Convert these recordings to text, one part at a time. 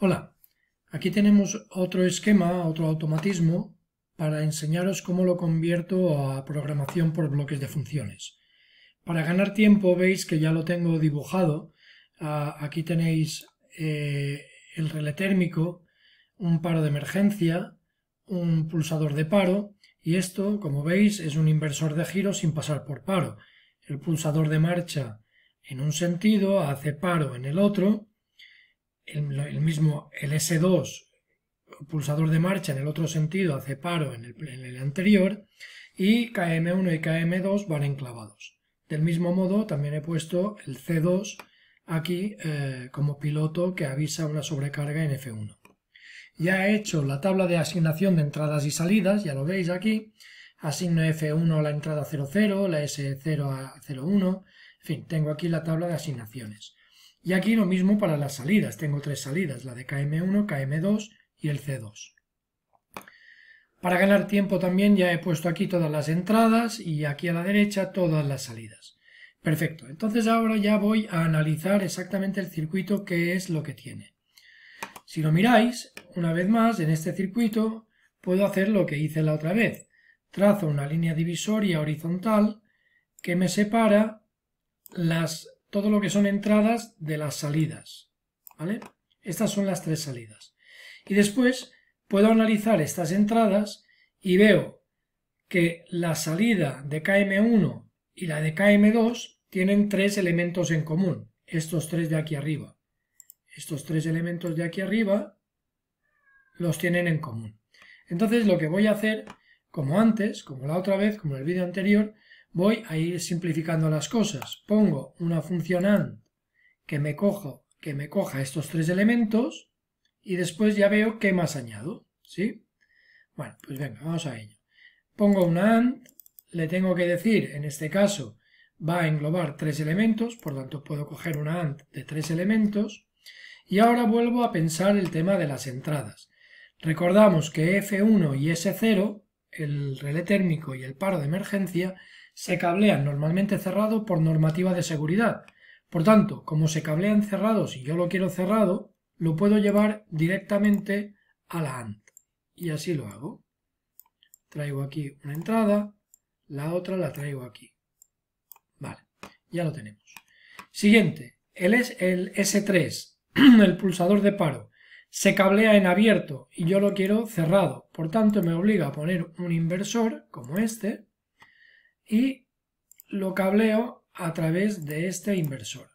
Hola, aquí tenemos otro esquema, otro automatismo para enseñaros cómo lo convierto a programación por bloques de funciones. Para ganar tiempo veis que ya lo tengo dibujado. Ah, aquí tenéis eh, el relé térmico, un paro de emergencia, un pulsador de paro y esto, como veis, es un inversor de giro sin pasar por paro. El pulsador de marcha en un sentido hace paro en el otro el, mismo, el S2, pulsador de marcha en el otro sentido, hace paro en el, anterior, y KM1 y KM2 van enclavados. Del mismo modo, también he puesto el C2 aquí eh, como piloto que avisa una sobrecarga en F1. Ya he hecho la tabla de asignación de entradas y salidas, ya lo veis aquí. Asigno F1 a la entrada 00, la S0 a 01. En fin, tengo aquí la tabla de asignaciones. Y aquí lo mismo para las salidas. Tengo tres salidas, la de KM1, KM2 y el C2. Para ganar tiempo también ya he puesto aquí todas las entradas y aquí a la derecha todas las salidas. Perfecto, entonces ahora ya voy a analizar exactamente el circuito, que es lo que tiene. Si lo miráis, una vez más, en este circuito puedo hacer lo que hice la otra vez. Trazo una línea divisoria horizontal que me separa las todo lo que son entradas de las salidas. ¿vale? Estas son las tres salidas. Y después puedo analizar estas entradas y veo que la salida de KM1 y la de KM2 tienen tres elementos en común, estos tres de aquí arriba. Estos tres elementos de aquí arriba los tienen en común. Entonces lo que voy a hacer, como antes, como la otra vez, como en el vídeo anterior, Voy a ir simplificando las cosas. Pongo una función AND que me, cojo, que me coja estos tres elementos y después ya veo qué más añado. ¿sí? Bueno, pues venga, vamos a ello. Pongo una AND, le tengo que decir, en este caso, va a englobar tres elementos, por tanto puedo coger una AND de tres elementos. Y ahora vuelvo a pensar el tema de las entradas. Recordamos que F1 y S0, el relé térmico y el paro de emergencia, se cablean normalmente cerrado por normativa de seguridad. Por tanto, como se cablean cerrados y yo lo quiero cerrado, lo puedo llevar directamente a la AND. Y así lo hago. Traigo aquí una entrada, la otra la traigo aquí. Vale, ya lo tenemos. Siguiente, el S3, el pulsador de paro, se cablea en abierto y yo lo quiero cerrado. Por tanto, me obliga a poner un inversor como este y lo cableo a través de este inversor.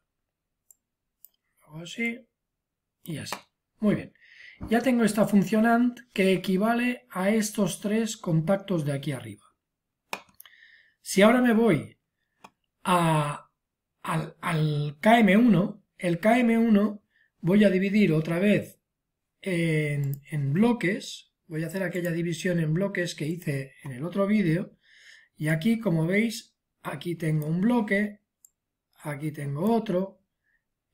hago así y así. Muy bien. Ya tengo esta funcionante que equivale a estos tres contactos de aquí arriba. Si ahora me voy al, KM1, el KM1 voy a dividir otra vez en, en bloques, voy a hacer aquella división en bloques que hice en el otro vídeo, y aquí, como veis, aquí tengo un bloque, aquí tengo otro,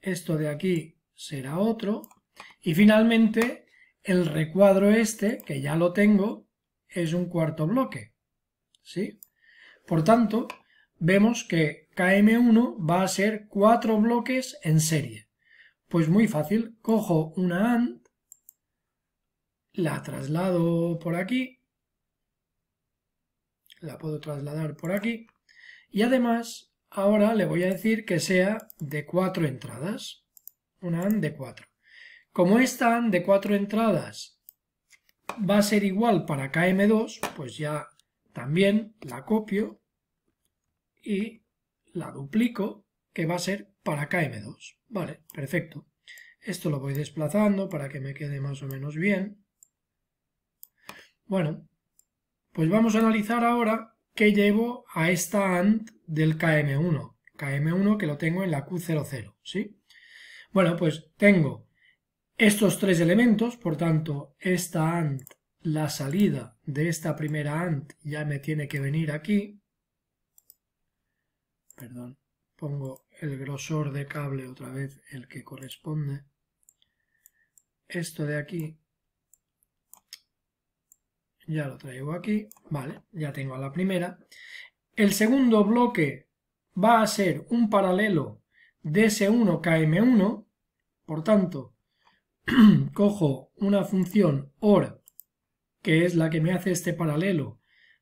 esto de aquí será otro, y finalmente el recuadro este, que ya lo tengo, es un cuarto bloque. ¿Sí? Por tanto, vemos que KM1 va a ser cuatro bloques en serie. Pues muy fácil, cojo una AND, la traslado por aquí la puedo trasladar por aquí. Y además, ahora le voy a decir que sea de cuatro entradas. Una AND de cuatro. Como esta AND de cuatro entradas va a ser igual para KM2, pues ya también la copio y la duplico, que va a ser para KM2. Vale, perfecto. Esto lo voy desplazando para que me quede más o menos bien. Bueno, pues vamos a analizar ahora qué llevo a esta AND del KM1. KM1 que lo tengo en la Q00, ¿sí? Bueno, pues tengo estos tres elementos, por tanto, esta AND, la salida de esta primera AND ya me tiene que venir aquí. Perdón, pongo el grosor de cable otra vez, el que corresponde. Esto de aquí ya lo traigo aquí, vale, ya tengo a la primera. El segundo bloque va a ser un paralelo de ese 1 km1, por tanto, cojo una función OR, que es la que me hace este paralelo,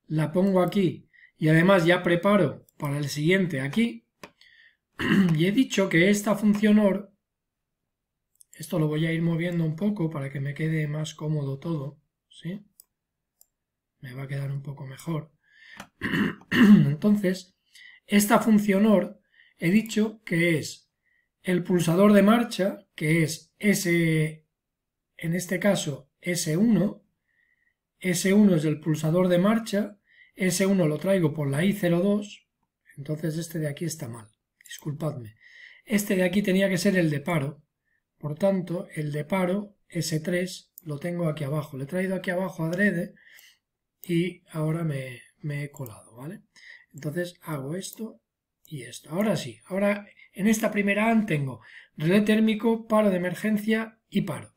la pongo aquí y además ya preparo para el siguiente aquí, y he dicho que esta función OR, esto lo voy a ir moviendo un poco para que me quede más cómodo todo, ¿sí? me va a quedar un poco mejor. Entonces, esta función OR he dicho que es el pulsador de marcha, que es S, en este caso S1, S1 es el pulsador de marcha, S1 lo traigo por la I02, entonces este de aquí está mal, disculpadme. Este de aquí tenía que ser el de paro, por tanto el de paro S3 lo tengo aquí abajo, le he traído aquí abajo adrede y ahora me, he colado, ¿vale? Entonces hago esto y esto. Ahora sí, ahora en esta primera AN tengo relé térmico, paro de emergencia y paro.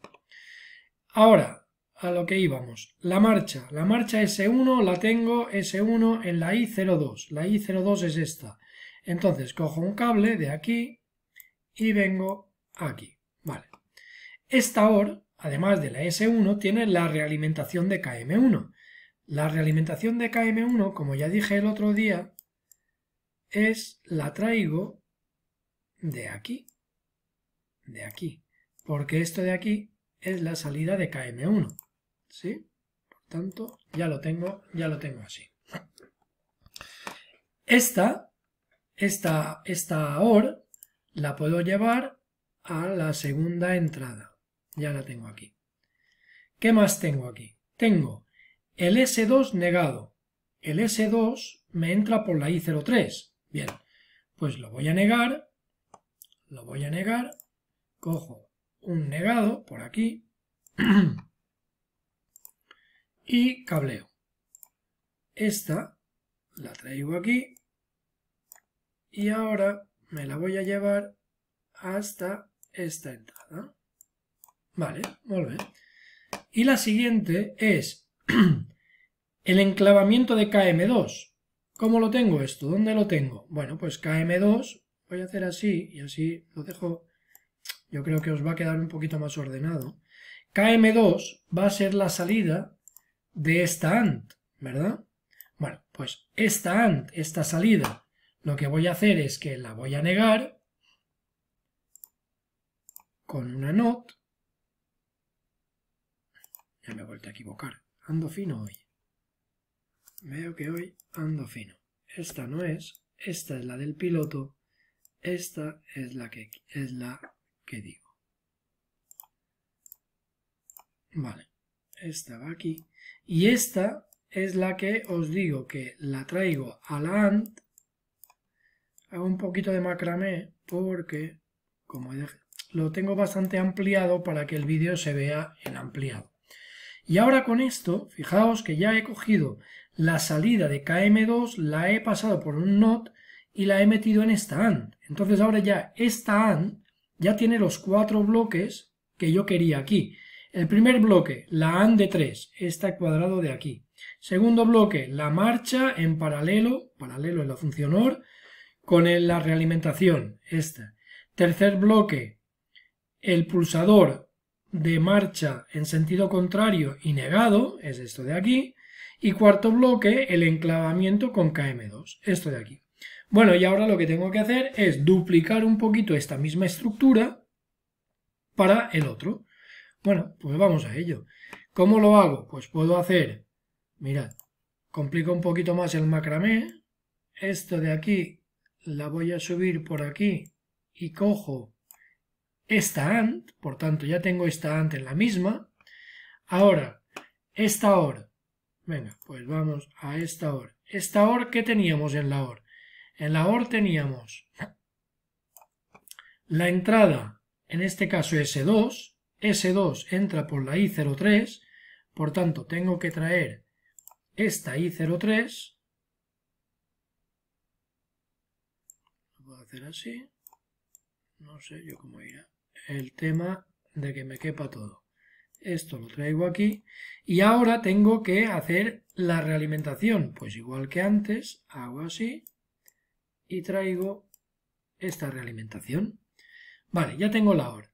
Ahora, a lo que íbamos, la marcha. La marcha S1 la tengo S1 en la I02. La I02 es esta. Entonces cojo un cable de aquí y vengo aquí. Vale. Esta OR, además de la S1, tiene la realimentación de KM1. La realimentación de KM1, como ya dije el otro día, es la traigo de aquí, de aquí, porque esto de aquí es la salida de KM1, ¿sí? Por tanto, ya lo tengo, ya lo tengo así. Esta, esta, esta OR la puedo llevar a la segunda entrada, ya la tengo aquí. ¿Qué más tengo aquí? Tengo el S2 negado. El S2 me entra por la I03. Bien, pues lo voy a negar, lo voy a negar, cojo un negado por aquí y cableo. Esta la traigo aquí y ahora me la voy a llevar hasta esta entrada. Vale, vuelve. Y la siguiente es El enclavamiento de KM2. ¿Cómo lo tengo esto? ¿Dónde lo tengo? Bueno, pues KM2, voy a hacer así y así lo dejo. Yo creo que os va a quedar un poquito más ordenado. KM2 va a ser la salida de esta AND, ¿verdad? Bueno, pues esta AND esta salida, lo que voy a hacer es que la voy a negar con una NOT. Ya me he vuelto a equivocar. Ando fino hoy. Veo que hoy ando fino. Esta no es, esta es la del piloto, esta es la que, es la que digo. Vale, esta va aquí. Y esta es la que os digo que la traigo a la ANT. Hago un poquito de macramé porque, como lo tengo bastante ampliado para que el vídeo se vea en ampliado. Y ahora con esto, fijaos que ya he cogido la salida de KM2, la he pasado por un NOT y la he metido en esta AND. Entonces ahora ya esta AND ya tiene los cuatro bloques que yo quería aquí. El primer bloque, la AND de 3, este cuadrado de aquí. Segundo bloque, la marcha en paralelo, paralelo en la función OR, con la realimentación, esta. Tercer bloque, el pulsador de marcha en sentido contrario y negado, es esto de aquí, y cuarto bloque, el enclavamiento con KM2, esto de aquí. Bueno, y ahora lo que tengo que hacer es duplicar un poquito esta misma estructura para el otro. Bueno, pues vamos a ello. ¿Cómo lo hago? Pues puedo hacer, mirad, complico un poquito más el macramé, esto de aquí la voy a subir por aquí y cojo esta AND, por tanto ya tengo esta AND en la misma. Ahora, esta OR, venga, pues vamos a esta OR. Esta OR, ¿qué teníamos en la OR? En la OR teníamos la entrada, en este caso S2, S2 entra por la I03, por tanto tengo que traer esta I03, lo voy a hacer así, no sé yo cómo irá, el tema de que me quepa todo. Esto lo traigo aquí y ahora tengo que hacer la realimentación. Pues igual que antes, hago así y traigo esta realimentación. Vale, ya tengo la hora.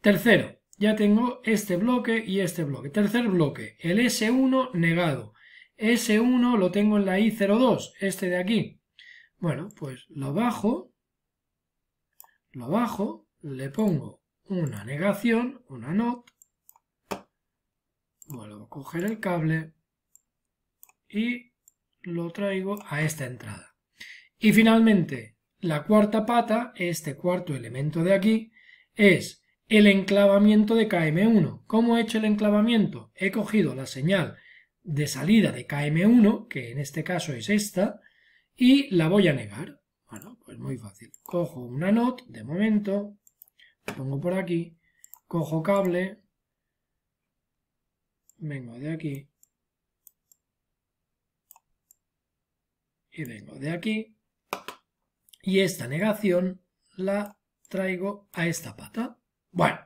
Tercero, ya tengo este bloque y este bloque. Tercer bloque, el S1 negado. S1 lo tengo en la I02, este de aquí. Bueno, pues lo bajo, lo bajo, le pongo una negación, una not, vuelvo a coger el cable y lo traigo a esta entrada. Y finalmente, la cuarta pata, este cuarto elemento de aquí, es el enclavamiento de KM1. ¿Cómo he hecho el enclavamiento? He cogido la señal de salida de KM1, que en este caso es esta, y la voy a negar. Bueno, pues muy fácil. Cojo una NOT de momento, Pongo por aquí, cojo cable, vengo de aquí y vengo de aquí y esta negación la traigo a esta pata. Bueno,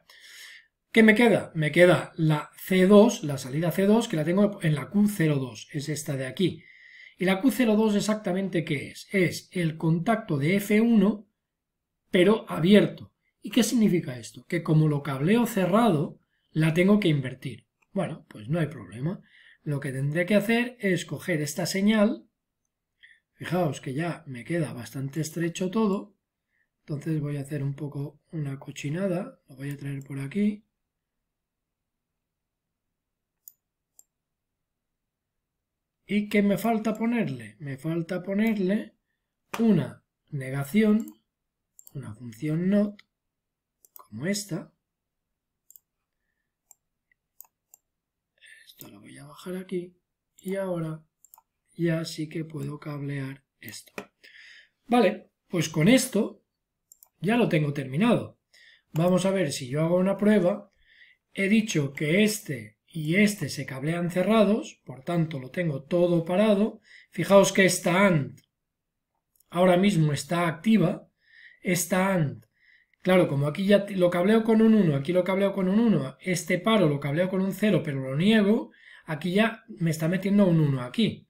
¿qué me queda? Me queda la C2, la salida C2, que la tengo en la Q02, es esta de aquí. ¿Y la Q02 exactamente qué es? Es el contacto de F1, pero abierto. ¿Y qué significa esto? Que como lo cableo cerrado, la tengo que invertir. Bueno, pues no hay problema. Lo que tendré que hacer es coger esta señal. Fijaos que ya me queda bastante estrecho todo. Entonces voy a hacer un poco una cochinada. Lo voy a traer por aquí. ¿Y qué me falta ponerle? Me falta ponerle una negación, una función not, como esta. Esto lo voy a bajar aquí y ahora ya sí que puedo cablear esto. Vale, pues con esto ya lo tengo terminado. Vamos a ver si yo hago una prueba. He dicho que este y este se cablean cerrados, por tanto lo tengo todo parado. Fijaos que esta AND ahora mismo está activa. Esta AND Claro, como aquí ya lo cableo con un 1, aquí lo cableo con un 1, este paro lo cableo con un 0, pero lo niego, aquí ya me está metiendo un 1 aquí.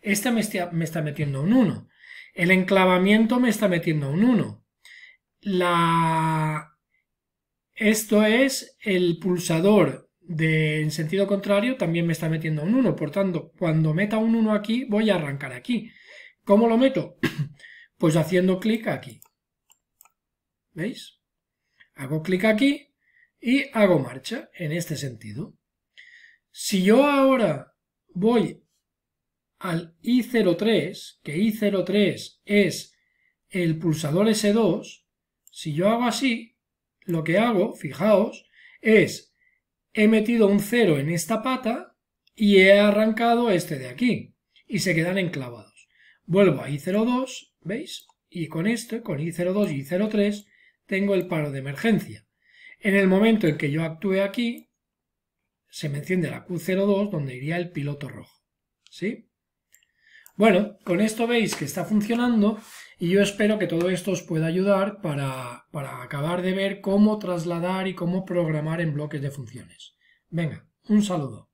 Esta me está, me está metiendo un 1. El enclavamiento me está metiendo un 1. La... Esto es el pulsador de, en sentido contrario, también me está metiendo un 1. Por tanto, cuando meta un 1 aquí, voy a arrancar aquí. ¿Cómo lo meto? pues haciendo clic aquí. ¿Veis? Hago clic aquí y hago marcha en este sentido. Si yo ahora voy al I03, que I03 es el pulsador S2, si yo hago así, lo que hago, fijaos, es he metido un 0 en esta pata y he arrancado este de aquí, y se quedan enclavados. Vuelvo a I02, ¿veis? Y con esto, con I02 y I03, tengo el paro de emergencia. En el momento en que yo actúe aquí, se me enciende la Q02 donde iría el piloto rojo. ¿Sí? Bueno, con esto veis que está funcionando y yo espero que todo esto os pueda ayudar para, para acabar de ver cómo trasladar y cómo programar en bloques de funciones. Venga, un saludo.